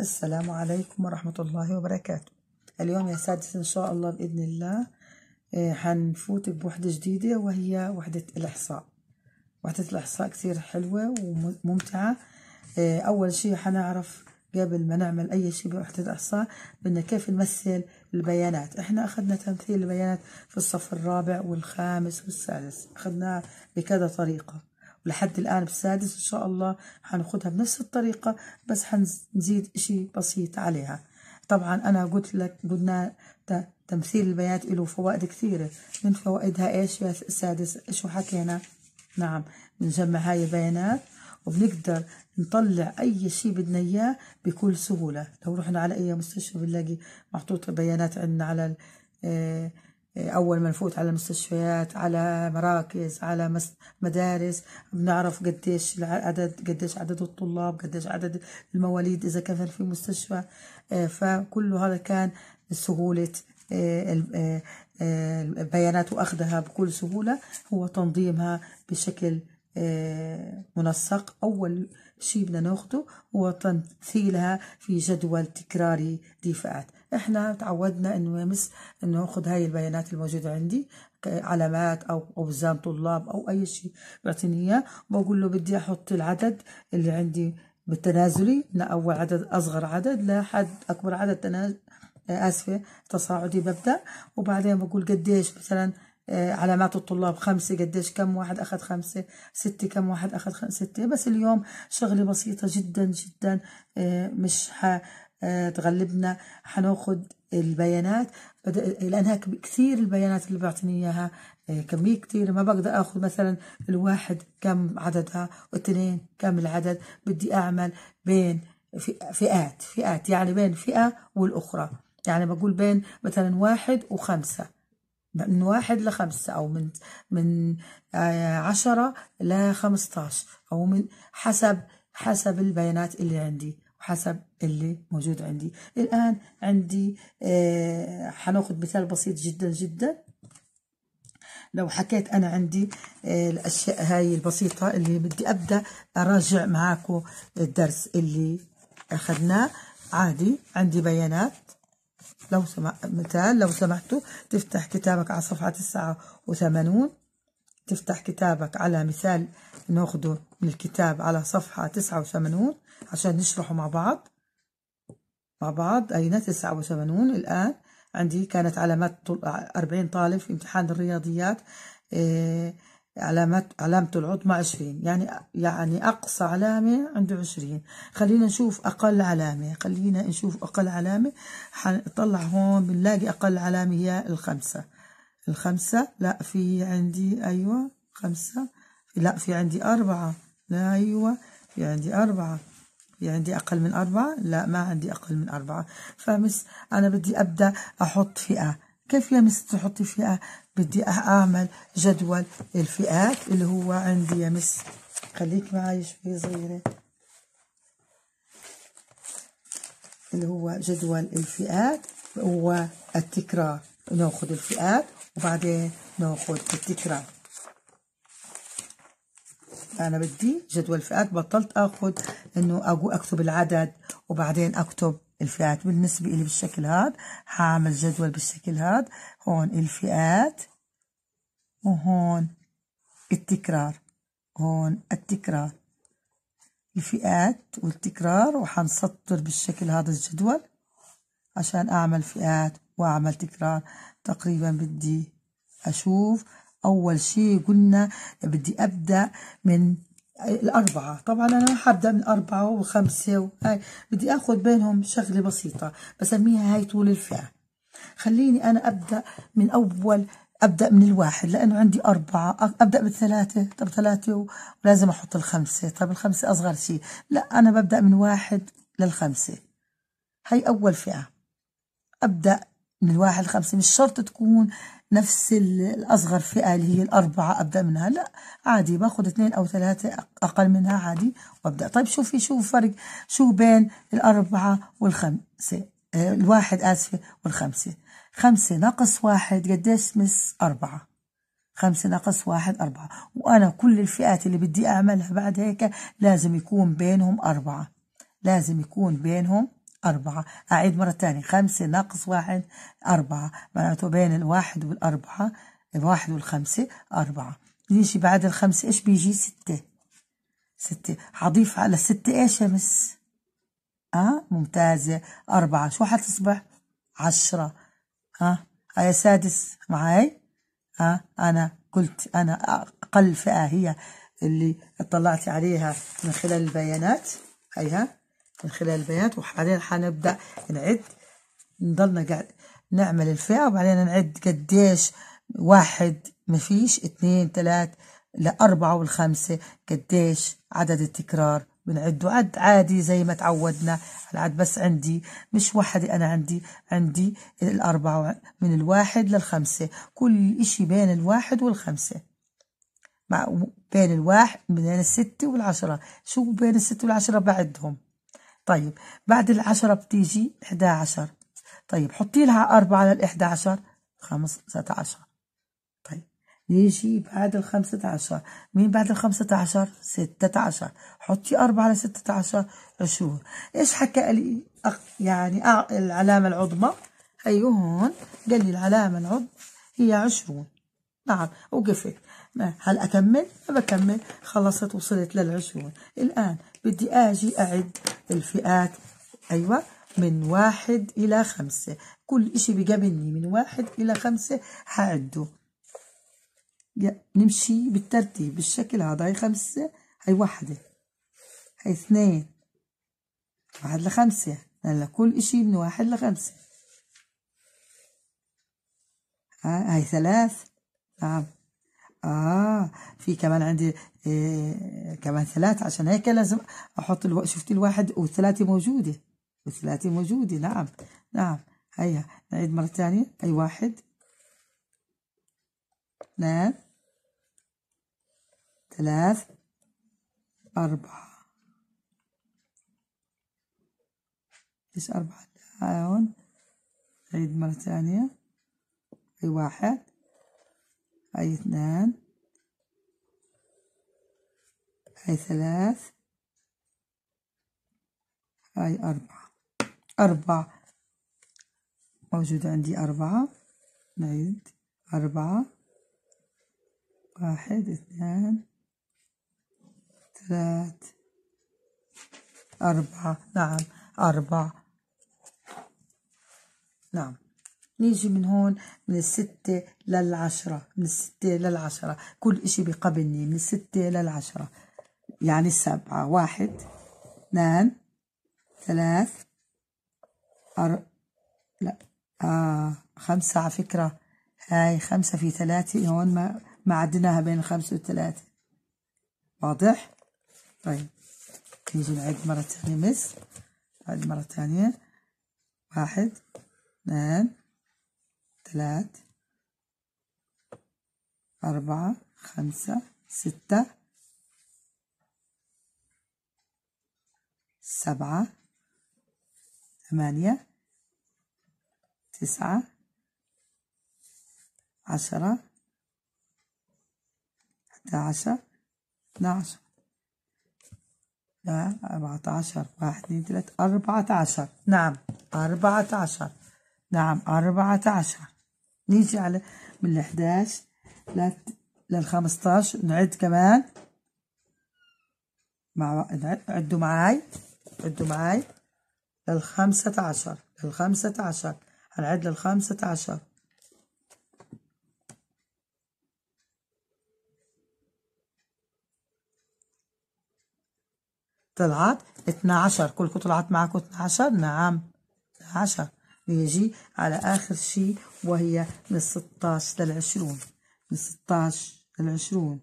السلام عليكم ورحمة الله وبركاته اليوم يا سادس إن شاء الله بإذن الله آه، حنفوت بوحدة جديدة وهي وحدة الإحصاء وحدة الإحصاء كثير حلوة وممتعة آه، أول شيء حنعرف قبل ما نعمل أي شيء بوحدة الإحصاء بدنا كيف نمثل البيانات إحنا أخذنا تمثيل البيانات في الصف الرابع والخامس والسادس أخذناه بكذا طريقة لحد الآن بالسادس إن شاء الله حناخذها بنفس الطريقة بس حنزيد إشي بسيط عليها طبعا أنا قلت لك قلنا تمثيل البيات له فوائد كثيرة من فوائدها إيش يا سادس شو حكينا نعم بنجمع هاي البيانات وبنقدر نطلع أي شيء بدنا إياه بكل سهولة لو رحنا على أي مستشفى بنلاقي محطوط بيانات عندنا على آه، أول ما نفوت على مستشفيات على مراكز على مدارس بنعرف قديش العدد قديش عدد الطلاب قديش عدد المواليد إذا كان في مستشفى آه، فكل هذا كان سهولة آه، آه، البيانات وأخذها بكل سهولة هو تنظيمها بشكل منسق أول شي بدنا ناخذه وتمثيلها في جدول تكراري دفاعات احنا تعودنا انه مس انه ناخذ هاي البيانات الموجوده عندي علامات او اوزان طلاب او اي شيء بعطيني اياه بقول له بدي احط العدد اللي عندي بالتنازلي لاول عدد اصغر عدد لحد اكبر عدد تنازل اسفه تصاعدي ببدا وبعدين بقول قديش مثلا آه، علامات الطلاب خمسة قديش كم واحد أخذ خمسة ستة كم واحد أخذ ستة بس اليوم شغلة بسيطة جدا جدا آه، مش حتغلبنا آه، حناخد البيانات لأنها كثير البيانات اللي بيعطيني إياها كمية كثيرة ما بقدر أخذ مثلا الواحد كم عددها والتنين كم العدد بدي أعمل بين فئات فئات يعني بين فئة والأخرى يعني بقول بين مثلا واحد وخمسة من واحد لخمسة أو من من آه، عشرة لخمستاش أو من حسب حسب البيانات اللي عندي وحسب اللي موجود عندي الآن عندي آه حناخد مثال بسيط جدا جدا لو حكيت أنا عندي آه الأشياء هاي البسيطة اللي بدي أبدأ أراجع معاكم الدرس اللي أخذناه عادي عندي بيانات لو سمحت مثال لو سمحتوا تفتح كتابك على صفحة 89 تفتح كتابك على مثال ناخده من الكتاب على صفحة 89 عشان نشرحه مع بعض مع بعض أين 89 الآن عندي كانت علامات 40 طالب في امتحان الرياضيات آه، علامات علامة العظمى عشرين يعني يعني أقصى علامة عنده عشرين خلينا نشوف أقل علامة خلينا نشوف أقل علامة حنطلع هون بنلاقي أقل علامة هي الخمسة الخمسة لا في عندي أيوة خمسة لا في عندي أربعة لا أيوة في عندي أربعة في عندي أقل من أربعة لا ما عندي أقل من أربعة فمس أنا بدي أبدأ أحط فئة كيف مس تحطي فئة بدي أعمل جدول الفئات اللي هو عندي يا مس خليك معي شوي صغيرة اللي هو جدول الفئات والتكرار ناخذ الفئات وبعدين ناخذ التكرار انا بدي جدول فئات بطلت اخذ انه اكتب العدد وبعدين اكتب الفئات بالنسبة إلي بالشكل هاد حاعمل جدول بالشكل هاد هون الفئات وهون التكرار هون التكرار الفئات والتكرار وحنسطر بالشكل هذا الجدول عشان أعمل فئات وأعمل تكرار تقريبا بدي أشوف أول شيء قلنا بدي أبدأ من الأربعة طبعا أنا حبدأ من أربعة وخمسة وهاي بدي أخذ بينهم شغلة بسيطة بسميها هاي طول الفئة خليني أنا أبدأ من أول أبدأ من الواحد لأنه عندي أربعة أبدأ بالثلاثة طب ثلاثة ولازم أحط الخمسة طب الخمسة أصغر شيء لا أنا ببدأ من واحد للخمسة هاي أول فئة أبدأ من الواحد لخمسة مش شرط تكون نفس الأصغر فئة اللي هي الأربعة أبدأ منها لا عادي باخذ اثنين أو ثلاثة أقل منها عادي وأبدأ طيب شوفي شو فرق شو بين الأربعة والخمسة آه، الواحد آسفة والخمسة خمسة ناقص واحد قديش مس أربعة خمسة ناقص واحد أربعة وأنا كل الفئات اللي بدي أعملها بعد هيك لازم يكون بينهم أربعة لازم يكون بينهم أربعة أعيد مرة تانية خمسة ناقص واحد أربعة معناته بين الواحد والأربعة الواحد والخمسة أربعة نيجي بعد الخمسة إيش بيجي ستة ستة حضيف على الستة إيش يا مس أه ممتازة أربعة شو حتصبح عشرة أه آية سادس معاي أه أنا قلت أنا أقل فئة هي اللي اطلعت عليها من خلال البيانات هيها من خلال البيانات وبعدين حنبدا نعد نضلنا قاعد نعمل الفئة وبعدين نعد قديش واحد ما فيش اثنين ثلاث لأربعة والخمسة قديش عدد التكرار بنعده عد عادي زي ما تعودنا العد بس عندي مش وحدي أنا عندي عندي الأربعة من الواحد للخمسة كل إشي بين الواحد والخمسة مع بين الواحد بين الستة والعشرة شو بين الستة والعشرة بعدهم طيب بعد العشرة بتيجي 11 طيب حطي لها أربعة على ال 11 15 طيب يجي بعد ال 15 مين بعد ال 15 16 حطي أربعة على 16 عشور ايش حكى لي يعني العلامة العظمى هيو أيوه هون قال لي العلامة العظمى هي 20 نعم وقفت هل أكمل؟ ما بكمل خلصت وصلت للعشرون الآن بدي أجي أعد الفئات أيوة من واحد إلى خمسة كل إشي بقابلني من واحد إلى خمسة حعده نمشي بالترتيب بالشكل هذا هي خمسة هي واحدة هي اثنين واحد لخمسة هلا كل إشي من واحد لخمسة هاي ثلاث نعم اه في كمان عندي إيه كمان ثلاثة عشان هيك لازم احط الو... شفتي الواحد والثلاثة موجودة والثلاثة موجودة نعم نعم هيا نعيد مرة ثانية اي واحد اثنان ثلاث أربعة ايش أربعة هون نعيد مرة ثانية أي واحد هاي اثنان هاي ثلاث هاي أربعة أربعة موجود عندي أربعة نعيد أربعة واحد اثنان ثلاث أربعة نعم أربعة نعم نيجي من هون من الستة للعشرة من الستة للعشرة كل إشي بقبلني من الستة للعشرة يعني السبعة واحد اثنان ثلاث أر... لا آه خمسة على فكرة هاي خمسة في ثلاثة هون ما ما عدناها بين الخمسة والثلاثة واضح؟ طيب نيجي نعد مرة ثانية مس نعد مرة ثانية واحد اثنان ثلاث أربعة خمسة ستة سبعة ثمانية تسعة عشرة أحد عشر اثنا عشر لا أربعة عشر واحد اثنين ثلاثة أربعة عشر نعم أربعة عشر نعم أربعة عشر نيجي على من ال 11 لل 15 نعد كمان مع عدوا معاي عدوا معاي لل 15 لل 15 هنعد لل 15 طلعت 12 كلكم طلعت معكم 12 نعم 12 بيجي على آخر شيء وهي من 16 20 من 16 20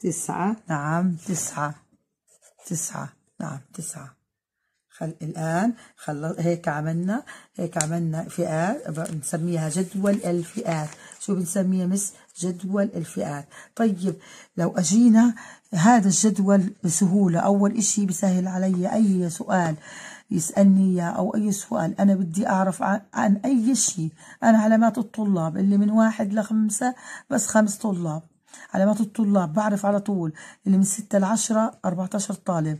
تسعة نعم تسعة تسعة نعم تسعة خل... الآن خل... هيك عملنا هيك عملنا فئات بنسميها جدول الفئات شو بنسميها مس جدول الفئات طيب لو أجينا هذا الجدول بسهولة أول إشي بسهل علي أي سؤال يسألني إياه أو أي سؤال أنا بدي أعرف عن أي شيء أنا علامات الطلاب اللي من واحد لخمسة بس خمس طلاب علامات الطلاب بعرف على طول اللي من ستة لعشرة أربعة عشر طالب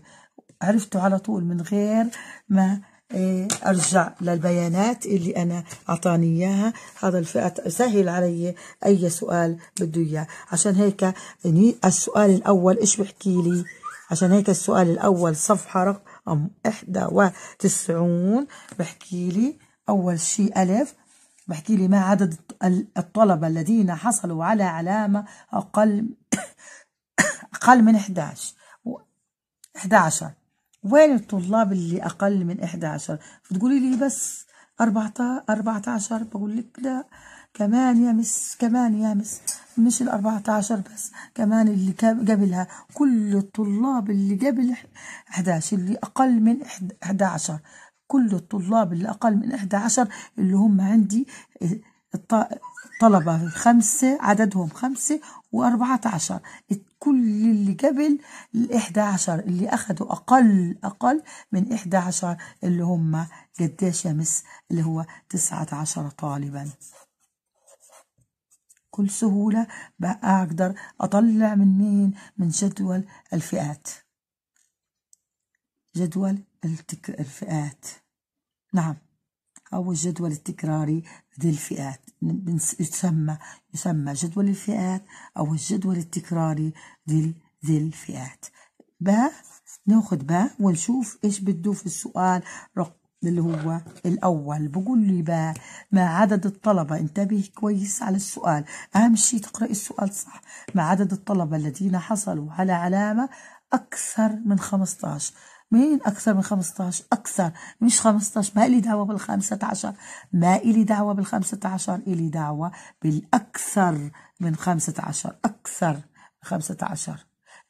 عرفته على طول من غير ما إيه، ارجع للبيانات اللي انا اعطاني اياها هذا الفئه سهل علي اي سؤال بده اياه عشان هيك السؤال الاول ايش بحكي لي عشان هيك السؤال الاول صفحه رقم 91 بحكي لي اول شيء الف بحكي لي ما عدد الطلبه الذين حصلوا على علامه اقل اقل من 11 11 وين الطلاب اللي أقل من 11 بتقولي لي بس 14 بقول لك لا كمان يا مس كمان يا مس مش ال 14 بس كمان اللي قبلها كل الطلاب اللي قبل 11 اللي أقل من 11 كل الطلاب اللي أقل من 11 اللي هم عندي الطلبة خمسة عددهم خمسة و14 كل اللي قبل ال 11 اللي اخذوا أقل أقل من 11 اللي هم يا مس اللي هو 19 طالبا بكل سهولة بقى أقدر أطلع من مين؟ من جدول الفئات جدول الفئات نعم أو الجدول التكراري للفئات يسمى يسمى جدول الفئات أو الجدول التكراري ذي الفئات باء ناخذ باء ونشوف ايش بده في السؤال رقم اللي هو الأول بقول لي بقى ما عدد الطلبة انتبه كويس على السؤال أهم شيء تقرأ السؤال صح ما عدد الطلبة الذين حصلوا على علامة أكثر من 15 مين أكثر من 15 أكثر مش 15 ما إلي دعوة بال 15 ما إلي دعوة بال 15 إلي دعوة بالأكثر من 15 أكثر من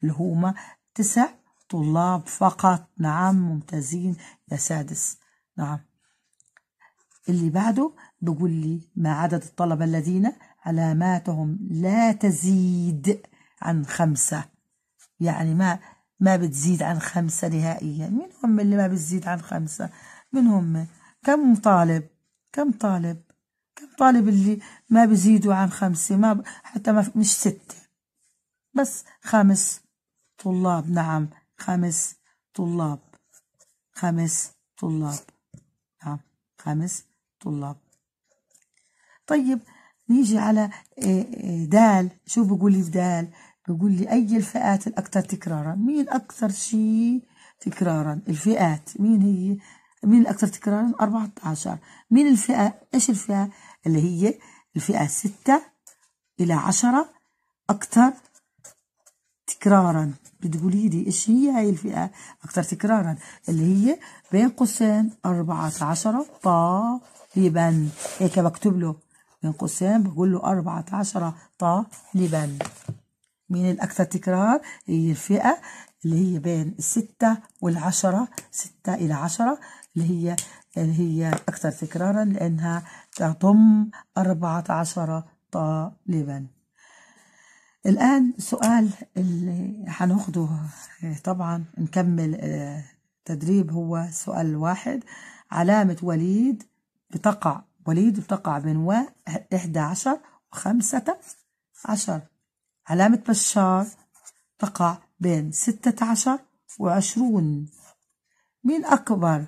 اللي هما تسع طلاب فقط نعم ممتازين يا سادس نعم اللي بعده بيقول لي ما عدد الطلبة الذين علاماتهم لا تزيد عن خمسة يعني ما ما بتزيد عن خمسة نهائيا مين هم اللي ما بتزيد عن خمسة مين هم كم طالب كم طالب كم طالب اللي ما بزيدوا عن خمسة ما ب... حتى ما مش ستة بس خمس طلاب نعم خمس طلاب خمس طلاب نعم خمس طلاب طيب نيجي على آه، آه، دال شو بقول لي دال بقول لي أي الفئات الأكثر تكرارا مين أكثر شيء تكرارا الفئات مين هي مين الأكثر تكرارا 14 مين الفئة إيش الفئة اللي هي الفئة 6 إلى 10 أكثر تكرارا بتقولي لي إيش هي هاي الفئة أكثر تكرارا اللي هي بين قوسين 14 طالبا هيك بكتب له بين قوسين بقول له 14 طالبا مين الأكثر تكرار هي الفئة اللي هي بين الستة والعشرة ستة إلى عشرة اللي هي اللي هي أكثر تكرارا لأنها تضم أربعة عشر طالبا الآن سؤال اللي هناخده طبعا نكمل آه، تدريب هو سؤال واحد علامة وليد بتقع وليد بتقع بين و 11 عشر وخمسة عشر علامة بشار تقع بين ستة عشر وعشرون مين أكبر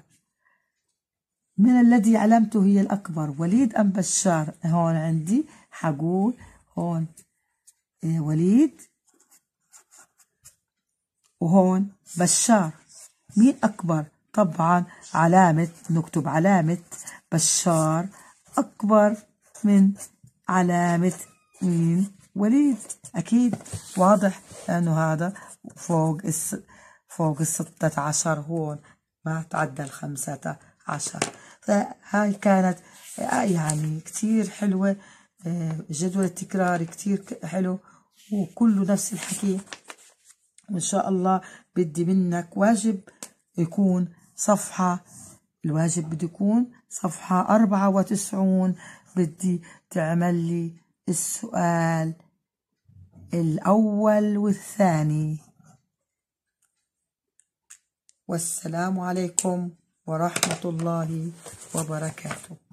من الذي علامته هي الأكبر وليد أم بشار هون عندي حقول هون إيه، وليد وهون بشار مين أكبر طبعا علامة نكتب علامة بشار أكبر من علامة مين وليد أكيد واضح انه هذا فوق الس فوق الستة عشر هون ما تعدى الخمسة عشر فهاي كانت آه، يعني كتير حلوة آه، جدول التكرار كتير حلو وكله نفس الحكي وإن شاء الله بدي منك واجب يكون صفحة الواجب بده يكون صفحة أربعة وتسعون بدي تعمل لي السؤال الأول والثاني والسلام عليكم ورحمة الله وبركاته